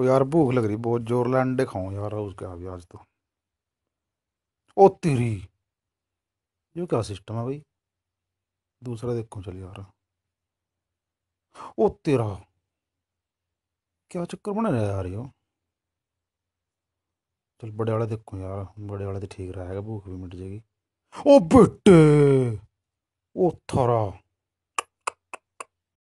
ओ यार भूख लग रही बहुत जोर ला अंडे खाऊं यार उसके आप आज तो ओ तेरी ये क्या सिस्टम है भाई दूसरा देखो चल यार ओ तेरा क्या चक्कर बना रहा यार यो चल बड़े वाले देखो यार बड़े वाले तो ठीक रहेगा भूख भी मिट जाएगी ओ बेटे ओ थारा